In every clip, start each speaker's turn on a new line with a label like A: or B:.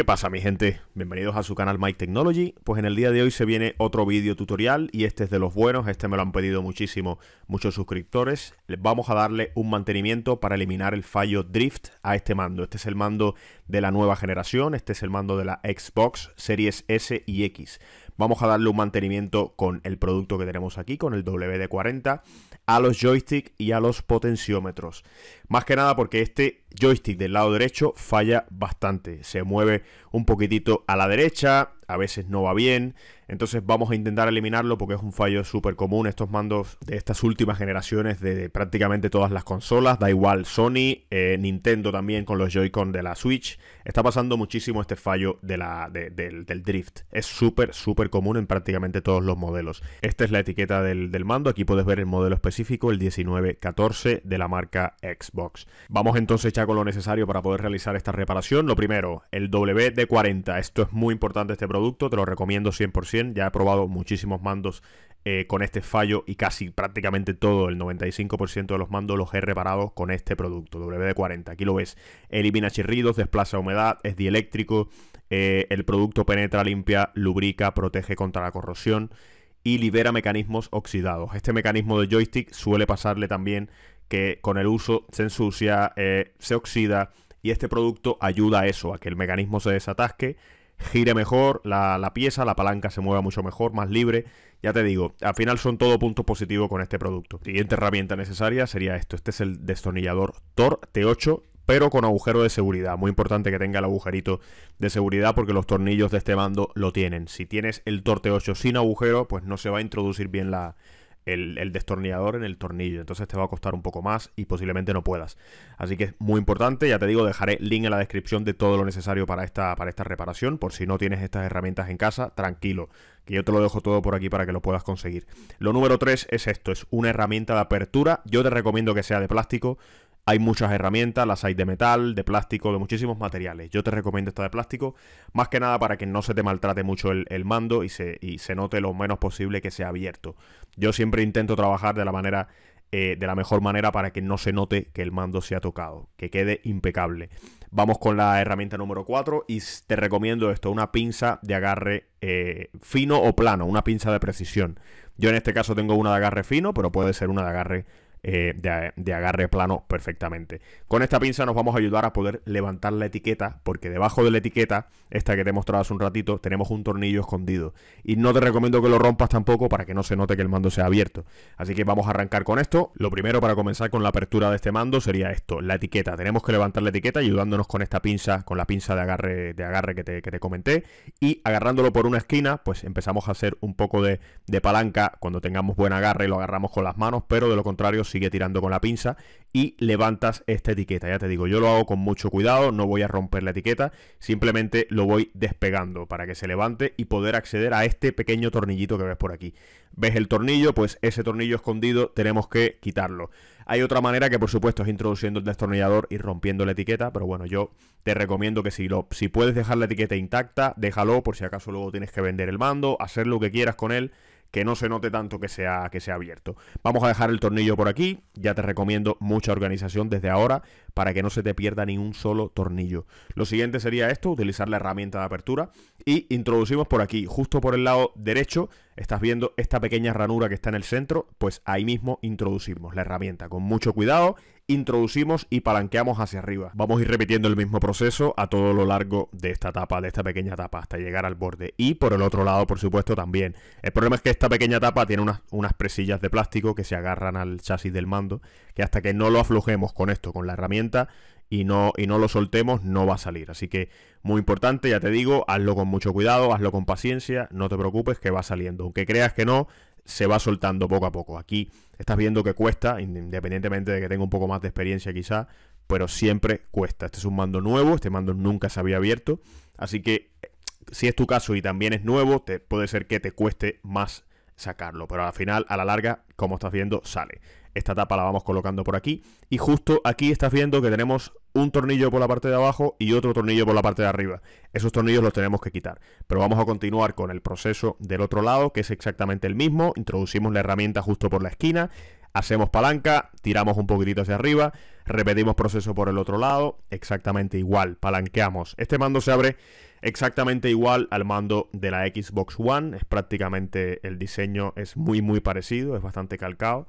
A: ¿Qué pasa mi gente? Bienvenidos a su canal Mike Technology. Pues en el día de hoy se viene otro vídeo tutorial y este es de los buenos, este me lo han pedido muchísimo muchos suscriptores. Vamos a darle un mantenimiento para eliminar el fallo drift a este mando. Este es el mando de la nueva generación, este es el mando de la Xbox Series S y X. Vamos a darle un mantenimiento con el producto que tenemos aquí, con el WD-40, a los joysticks y a los potenciómetros. Más que nada porque este joystick del lado derecho falla bastante. Se mueve un poquitito a la derecha, a veces no va bien. Entonces vamos a intentar eliminarlo porque es un fallo súper común. Estos mandos de estas últimas generaciones de prácticamente todas las consolas, da igual Sony, eh, Nintendo también con los Joy-Con de la Switch, está pasando muchísimo este fallo de la, del drift. Es súper, súper común en prácticamente todos los modelos. Esta es la etiqueta del, mando. Aquí puedes ver el modelo específico, el 1914 de la marca Xbox. Vamos entonces con lo necesario para poder realizar esta reparación. Lo primero, el WD-40. Esto es muy importante este producto, te lo recomiendo 100%. Ya he probado muchísimos mandos eh, con este fallo y casi prácticamente todo, el 95% de los mandos los he reparado con este producto, WD-40. Aquí lo ves, elimina chirridos, desplaza humedad, es dieléctrico, eh, el producto penetra, limpia, lubrica, protege contra la corrosión y libera mecanismos oxidados. Este mecanismo de joystick suele pasarle también que con el uso se ensucia, eh, se oxida y este producto ayuda a eso, a que el mecanismo se desatasque, gire mejor la, la, pieza, la palanca se mueva mucho mejor, más libre. Ya te digo, al final son todo puntos positivos con este producto. Siguiente herramienta necesaria sería esto. Este es el destornillador Tor T8 pero con agujero de seguridad. Muy importante que tenga el agujerito de seguridad porque los tornillos de este mando lo tienen. Si tienes el Tor T8 sin agujero, pues no se va a introducir bien la, el, destornillador en el tornillo. Entonces te va a costar un poco más y posiblemente no puedas. Así que es muy importante, ya te digo, dejaré link en la descripción de todo lo necesario para esta, para esta reparación. Por si no tienes estas herramientas en casa, tranquilo, que yo te lo dejo todo por aquí para que lo puedas conseguir. Lo número 3 es esto, es una herramienta de apertura. Yo te recomiendo que sea de plástico hay muchas herramientas, las hay de metal, de plástico, de muchísimos materiales. Yo te recomiendo esta de plástico, más que nada para que no se te maltrate mucho el, mando y se, note lo menos posible que sea abierto. Yo siempre intento trabajar de la manera eh, de la mejor manera para que no se note que el mando se ha tocado, que quede impecable. Vamos con la herramienta número 4 y te recomiendo esto, una pinza de agarre eh, fino o plano, una pinza de precisión. Yo en este caso tengo una de agarre fino, pero puede ser una de agarre eh, de, agarre plano perfectamente. Con esta pinza nos vamos a ayudar a poder levantar la etiqueta, porque debajo de la etiqueta, esta que te he mostrado hace un ratito, tenemos un tornillo escondido. Y no te recomiendo que lo rompas tampoco para que no se note que el mando sea abierto. Así que vamos a arrancar con esto. Lo primero para comenzar con la apertura de este mando sería esto, la etiqueta. Tenemos que levantar la etiqueta ayudándonos con esta pinza, con la pinza de agarre, de agarre que, te, comenté. Y agarrándolo por una esquina, pues empezamos a hacer un poco de, de palanca cuando tengamos buen agarre y lo agarramos con las manos, pero de lo contrario sigue tirando con la pinza y levantas esta etiqueta. Ya te digo, yo lo hago con mucho cuidado, no voy a romper la etiqueta, simplemente lo voy despegando para que se levante y poder acceder a este pequeño tornillito que ves por aquí. ¿Ves el tornillo? Pues ese tornillo escondido tenemos que quitarlo. Hay otra manera que por supuesto es introduciendo el destornillador y rompiendo la etiqueta, pero bueno, yo te recomiendo que si, lo, si puedes dejar la etiqueta intacta, déjalo por si acaso luego tienes que vender el mando, hacer lo que quieras con él, que no se note tanto que sea, que sea abierto. Vamos a dejar el tornillo por aquí, ya te recomiendo mucha organización desde ahora para que no se te pierda ni un solo tornillo. Lo siguiente sería esto, utilizar la herramienta de apertura y introducimos por aquí, justo por el lado derecho, estás viendo esta pequeña ranura que está en el centro, pues ahí mismo introducimos la herramienta con mucho cuidado introducimos y palanqueamos hacia arriba. Vamos a ir repitiendo el mismo proceso a todo lo largo de esta tapa, de esta pequeña tapa, hasta llegar al borde. Y por el otro lado, por supuesto, también. El problema es que esta pequeña tapa tiene unas, unas presillas de plástico que se agarran al chasis del mando, que hasta que no lo aflojemos con esto, con la herramienta, y no, y no lo soltemos, no va a salir. Así que muy importante, ya te digo, hazlo con mucho cuidado, hazlo con paciencia, no te preocupes que va saliendo. Aunque creas que no, se va soltando poco a poco. Aquí estás viendo que cuesta, independientemente de que tenga un poco más de experiencia quizá, pero siempre cuesta. Este es un mando nuevo, este mando nunca se había abierto, así que eh, si es tu caso y también es nuevo, puede ser que te cueste más sacarlo, pero al final, a la larga, como estás viendo, sale. Esta tapa la vamos colocando por aquí y justo aquí estás viendo que tenemos un tornillo por la parte de abajo y otro tornillo por la parte de arriba. Esos tornillos los tenemos que quitar. Pero vamos a continuar con el proceso del otro lado, que es exactamente el mismo. Introducimos la herramienta justo por la esquina, hacemos palanca, tiramos un poquitito hacia arriba, repetimos proceso por el otro lado, exactamente igual, palanqueamos. Este mando se abre exactamente igual al mando de la Xbox One, es prácticamente el diseño es muy muy parecido, es bastante calcado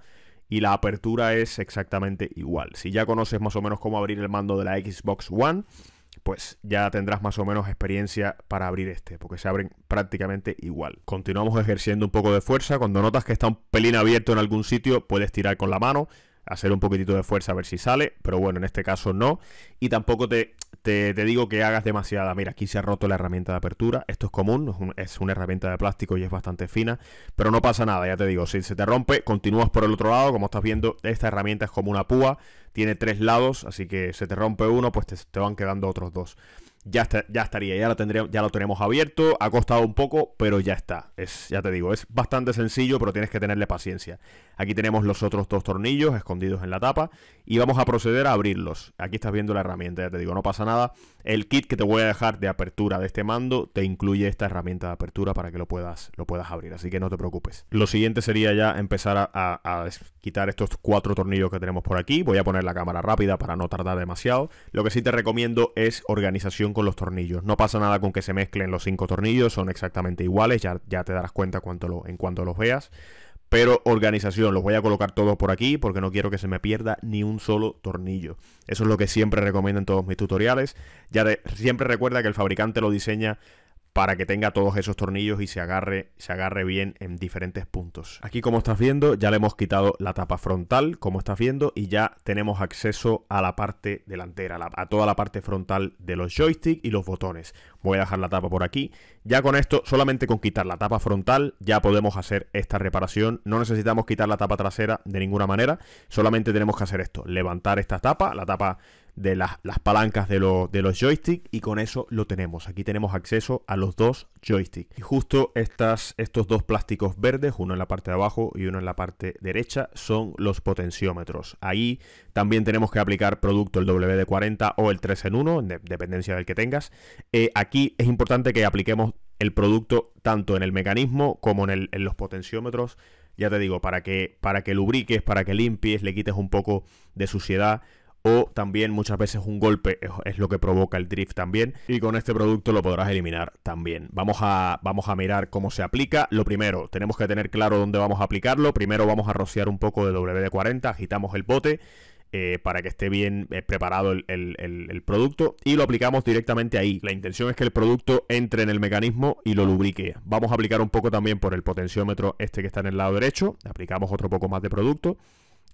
A: y la apertura es exactamente igual. Si ya conoces más o menos cómo abrir el mando de la Xbox One, pues ya tendrás más o menos experiencia para abrir este, porque se abren prácticamente igual. Continuamos ejerciendo un poco de fuerza, cuando notas que está un pelín abierto en algún sitio, puedes tirar con la mano, hacer un poquitito de fuerza a ver si sale, pero bueno, en este caso no, y tampoco te este, te, digo que hagas demasiada. Mira, aquí se ha roto la herramienta de apertura. Esto es común, es, una herramienta de plástico y es bastante fina. Pero no pasa nada, ya te digo. Si se te rompe, continúas por el otro lado. Como estás viendo, esta herramienta es como una púa. Tiene tres lados, así que se te rompe uno, pues te, van quedando otros dos. Ya, ya estaría, ya, la tendría, ya lo tenemos abierto, ha costado un poco, pero ya está. Es, ya te digo, es bastante sencillo, pero tienes que tenerle paciencia. Aquí tenemos los otros dos tornillos escondidos en la tapa y vamos a proceder a abrirlos. Aquí estás viendo la herramienta, ya te digo, no pasa nada. El kit que te voy a dejar de apertura de este mando te incluye esta herramienta de apertura para que lo puedas, lo puedas abrir, así que no te preocupes. Lo siguiente sería ya empezar a, quitar estos cuatro tornillos que tenemos por aquí. Voy a poner la cámara rápida para no tardar demasiado. Lo que sí te recomiendo es organización con los tornillos. No pasa nada con que se mezclen los cinco tornillos, son exactamente iguales, ya, ya te darás cuenta lo, en cuanto los veas pero organización. Los voy a colocar todos por aquí porque no quiero que se me pierda ni un solo tornillo. Eso es lo que siempre recomiendo en todos mis tutoriales. Ya siempre recuerda que el fabricante lo diseña para que tenga todos esos tornillos y se agarre, se agarre bien en diferentes puntos. Aquí como estás viendo ya le hemos quitado la tapa frontal, como estás viendo, y ya tenemos acceso a la parte delantera, a toda la parte frontal de los joysticks y los botones. Voy a dejar la tapa por aquí. Ya con esto, solamente con quitar la tapa frontal, ya podemos hacer esta reparación. No necesitamos quitar la tapa trasera de ninguna manera, solamente tenemos que hacer esto, levantar esta tapa, la tapa de las, palancas de, los joysticks y con eso lo tenemos. Aquí tenemos acceso a los dos joysticks. Y justo estas, estos dos plásticos verdes, uno en la parte de abajo y uno en la parte derecha, son los potenciómetros. Ahí también tenemos que aplicar producto el WD40 o el 3 en 1, dependencia del que tengas. Eh, aquí es importante que apliquemos el producto tanto en el mecanismo como en, en los potenciómetros ya te digo, para que, para que lubriques, para que limpies, le quites un poco de suciedad, o también muchas veces un golpe es lo que provoca el drift también y con este producto lo podrás eliminar también. Vamos a, vamos a mirar cómo se aplica. Lo primero, tenemos que tener claro dónde vamos a aplicarlo. Primero vamos a rociar un poco de WD-40, agitamos el bote. Eh, para que esté bien eh, preparado el, el, producto y lo aplicamos directamente ahí. La intención es que el producto entre en el mecanismo y lo lubrique. Vamos a aplicar un poco también por el potenciómetro este que está en el lado derecho. Aplicamos otro poco más de producto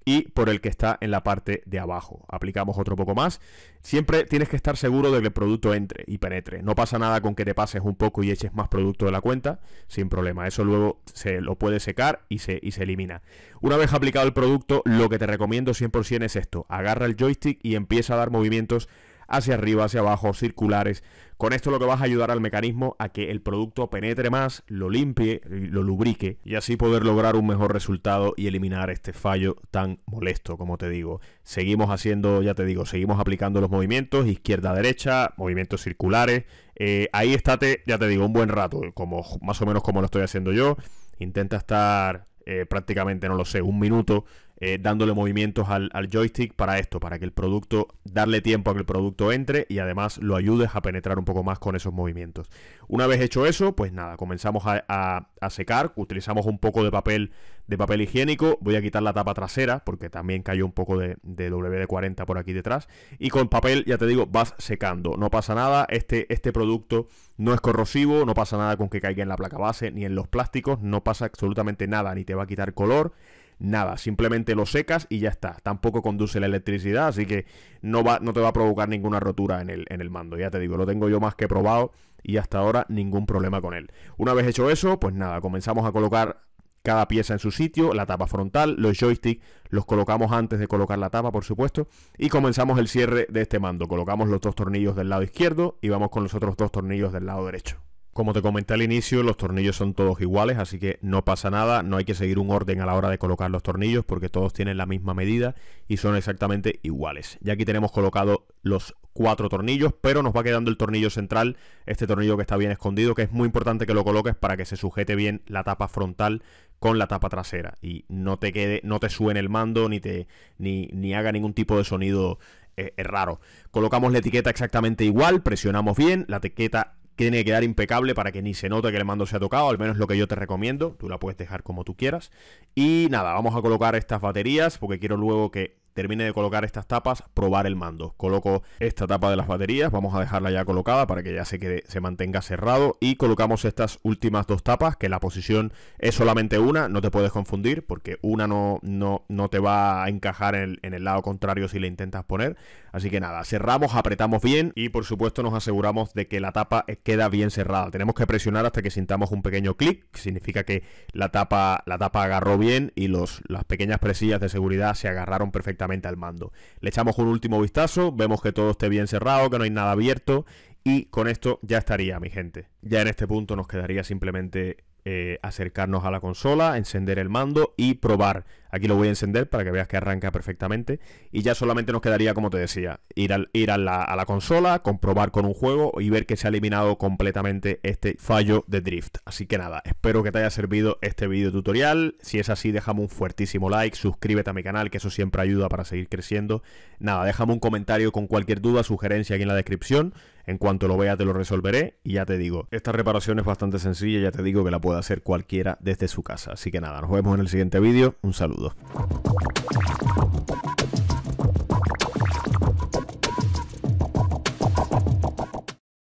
A: y por el que está en la parte de abajo. Aplicamos otro poco más. Siempre tienes que estar seguro de que el producto entre y penetre. No pasa nada con que te pases un poco y eches más producto de la cuenta, sin problema. Eso luego se lo puede secar y se, se elimina. Una vez aplicado el producto, lo que te recomiendo 100% es esto. Agarra el joystick y empieza a dar movimientos hacia arriba, hacia abajo, circulares. Con esto lo que vas a ayudar al mecanismo a que el producto penetre más, lo limpie, eh, lo lubrique y así poder lograr un mejor resultado y eliminar este fallo tan molesto, como te digo. Seguimos haciendo, ya te digo, seguimos aplicando los movimientos, izquierda-derecha, movimientos circulares. Eh, ahí estate, ya te digo, un buen rato, como más o menos como lo estoy haciendo yo. Intenta estar eh, prácticamente, no lo sé, un minuto eh, dándole movimientos al, joystick para esto, para que el producto, darle tiempo a que el producto entre y además lo ayudes a penetrar un poco más con esos movimientos. Una vez hecho eso, pues nada, comenzamos a, secar, utilizamos un poco de papel, de papel higiénico, voy a quitar la tapa trasera porque también cayó un poco de, de WD-40 por aquí detrás y con papel, ya te digo, vas secando, no pasa nada, este, este producto no es corrosivo, no pasa nada con que caiga en la placa base ni en los plásticos, no pasa absolutamente nada, ni te va a quitar color nada, simplemente lo secas y ya está. Tampoco conduce la electricidad, así que no, va, no te va a provocar ninguna rotura en el, en el mando. Ya te digo, lo tengo yo más que probado y hasta ahora ningún problema con él. Una vez hecho eso, pues nada, comenzamos a colocar cada pieza en su sitio, la tapa frontal, los joysticks los colocamos antes de colocar la tapa, por supuesto, y comenzamos el cierre de este mando. Colocamos los dos tornillos del lado izquierdo y vamos con los otros dos tornillos del lado derecho. Como te comenté al inicio, los tornillos son todos iguales, así que no pasa nada, no hay que seguir un orden a la hora de colocar los tornillos porque todos tienen la misma medida y son exactamente iguales. y aquí tenemos colocado los cuatro tornillos, pero nos va quedando el tornillo central, este tornillo que está bien escondido, que es muy importante que lo coloques para que se sujete bien la tapa frontal con la tapa trasera y no te quede, no te suene el mando ni te ni, haga ningún tipo de sonido eh, eh, raro. Colocamos la etiqueta exactamente igual, presionamos bien, la etiqueta tiene que quedar impecable para que ni se note que el mando se ha tocado, al menos lo que yo te recomiendo, tú la puedes dejar como tú quieras. Y nada, vamos a colocar estas baterías porque quiero luego que termine de colocar estas tapas, probar el mando. Coloco esta tapa de las baterías, vamos a dejarla ya colocada para que ya se, quede, se mantenga cerrado y colocamos estas últimas dos tapas, que la posición es solamente una, no te puedes confundir porque una no, no, no te va a encajar en el, lado contrario si la intentas poner. Así que nada, cerramos, apretamos bien y por supuesto nos aseguramos de que la tapa queda bien cerrada. Tenemos que presionar hasta que sintamos un pequeño clic, significa que la tapa, la tapa agarró bien y los, las pequeñas presillas de seguridad se agarraron perfectamente al mando. Le echamos un último vistazo, vemos que todo esté bien cerrado, que no hay nada abierto y con esto ya estaría, mi gente. Ya en este punto nos quedaría simplemente eh, acercarnos a la consola, encender el mando y probar Aquí lo voy a encender para que veas que arranca perfectamente. Y ya solamente nos quedaría, como te decía, ir, ir a, la, consola, comprobar con un juego y ver que se ha eliminado completamente este fallo de drift. Así que nada, espero que te haya servido este video tutorial. Si es así, déjame un fuertísimo like, suscríbete a mi canal, que eso siempre ayuda para seguir creciendo. Nada, déjame un comentario con cualquier duda, sugerencia aquí en la descripción. En cuanto lo vea te lo resolveré y ya te digo, esta reparación es bastante sencilla, ya te digo que la puede hacer cualquiera desde su casa. Así que nada, nos vemos en el siguiente vídeo, un saludo. ど。